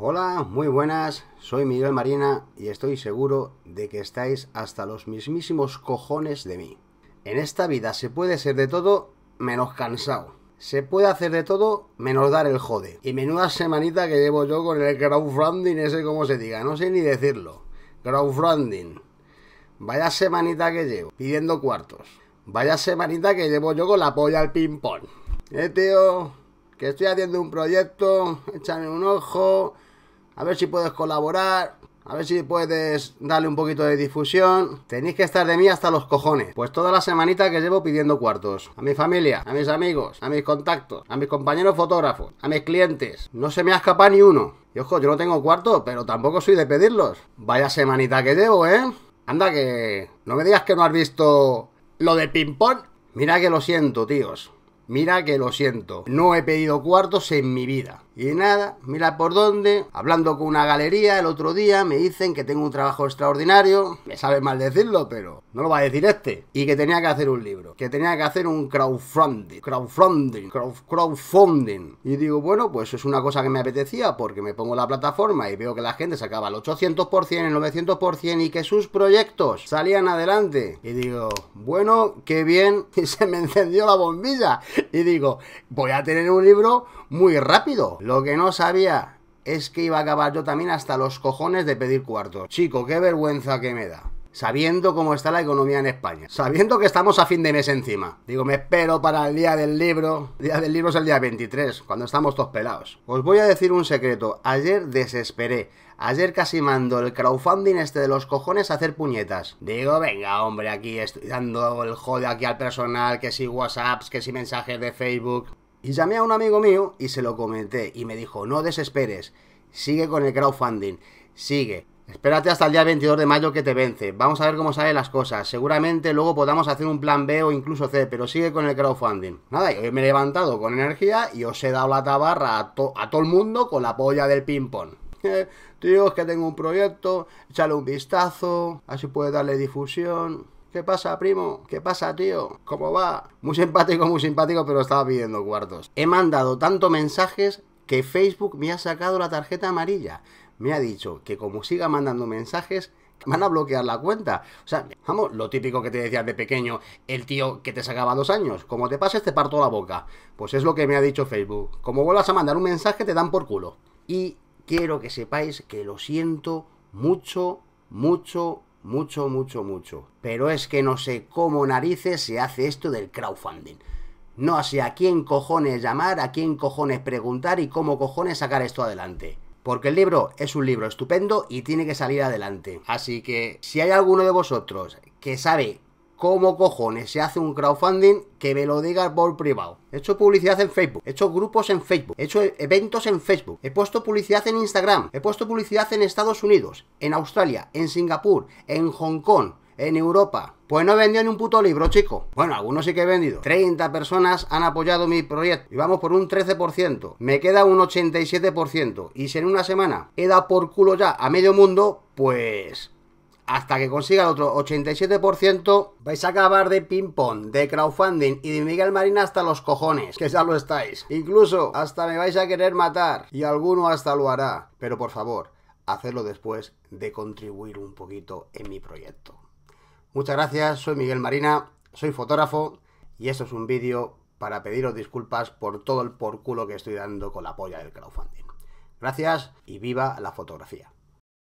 Hola, muy buenas, soy Miguel Marina y estoy seguro de que estáis hasta los mismísimos cojones de mí. En esta vida se puede ser de todo menos cansado. Se puede hacer de todo menos dar el jode. Y menuda semanita que llevo yo con el crowdfunding, ese como se diga, no sé ni decirlo. Crowdfunding. Vaya semanita que llevo, pidiendo cuartos. Vaya semanita que llevo yo con la polla al ping-pong. Eh, tío, que estoy haciendo un proyecto, échame un ojo a ver si puedes colaborar. A ver si puedes darle un poquito de difusión. Tenéis que estar de mí hasta los cojones. Pues toda la semanita que llevo pidiendo cuartos. A mi familia, a mis amigos, a mis contactos, a mis compañeros fotógrafos, a mis clientes. No se me ha escapado ni uno. Y ojo, yo no tengo cuartos, pero tampoco soy de pedirlos. Vaya semanita que llevo, ¿eh? Anda que... No me digas que no has visto lo de ping-pong. Mira que lo siento, tíos. Mira que lo siento. No he pedido cuartos en mi vida. Y nada, mira por dónde, hablando con una galería el otro día, me dicen que tengo un trabajo extraordinario, me sabe mal decirlo, pero no lo va a decir este, y que tenía que hacer un libro, que tenía que hacer un crowdfunding, crowdfunding, crowdfunding. Y digo, bueno, pues es una cosa que me apetecía porque me pongo la plataforma y veo que la gente sacaba el 800%, el 900% y que sus proyectos salían adelante. Y digo, bueno, qué bien, y se me encendió la bombilla. Y digo, voy a tener un libro muy rápido lo que no sabía es que iba a acabar yo también hasta los cojones de pedir cuarto. Chico, qué vergüenza que me da. Sabiendo cómo está la economía en España. Sabiendo que estamos a fin de mes encima. Digo, me espero para el día del libro. El día del libro es el día 23, cuando estamos todos pelados. Os voy a decir un secreto. Ayer desesperé. Ayer casi mando el crowdfunding este de los cojones a hacer puñetas. Digo, venga, hombre, aquí estoy dando el jode aquí al personal, que si WhatsApps, que si mensajes de Facebook. Y llamé a un amigo mío y se lo comenté y me dijo, no desesperes, sigue con el crowdfunding, sigue. Espérate hasta el día 22 de mayo que te vence. Vamos a ver cómo salen las cosas. Seguramente luego podamos hacer un plan B o incluso C, pero sigue con el crowdfunding. Nada, hoy me he levantado con energía y os he dado la tabarra a, todo el mundo con la polla del ping-pong. Eh, tío, es que tengo un proyecto, échale un vistazo, así puede darle difusión. ¿Qué pasa, primo? ¿Qué pasa, tío? ¿Cómo va? Muy simpático, muy simpático, pero estaba pidiendo cuartos. He mandado tanto mensajes que Facebook me ha sacado la tarjeta amarilla. Me ha dicho que como siga mandando mensajes, van a bloquear la cuenta. O sea, vamos, lo típico que te decía de pequeño, el tío que te sacaba dos años, como te pases te parto la boca. Pues es lo que me ha dicho Facebook. Como vuelvas a mandar un mensaje te dan por culo. Y quiero que sepáis que lo siento mucho, mucho, mucho, mucho, mucho. Pero es que no sé cómo narices se hace esto del crowdfunding. No sé a quién cojones llamar, a quién cojones preguntar y cómo cojones sacar esto adelante. Porque el libro es un libro estupendo y tiene que salir adelante. Así que si hay alguno de vosotros que sabe cómo cojones se hace un crowdfunding que me lo diga por privado. He hecho publicidad en Facebook, he hecho grupos en Facebook, he hecho eventos en Facebook, he puesto publicidad en Instagram, he puesto publicidad en Estados Unidos, en Australia, en Singapur, en Hong Kong, en Europa. Pues no he vendido ni un puto libro, chico. Bueno, algunos sí que he vendido. 30 personas han apoyado mi proyecto. Y vamos por un 13%. Me queda un 87%. Y si en una semana he dado por culo ya a medio mundo, pues hasta que consiga el otro 87%, vais a acabar de ping-pong, de crowdfunding y de Miguel Marina hasta los cojones, que ya lo estáis. Incluso hasta me vais a querer matar y alguno hasta lo hará. Pero por favor, hacedlo después de contribuir un poquito en mi proyecto. Muchas gracias, soy Miguel Marina, soy fotógrafo y esto es un vídeo para pediros disculpas por todo el por culo que estoy dando con la polla del crowdfunding. Gracias y viva la fotografía.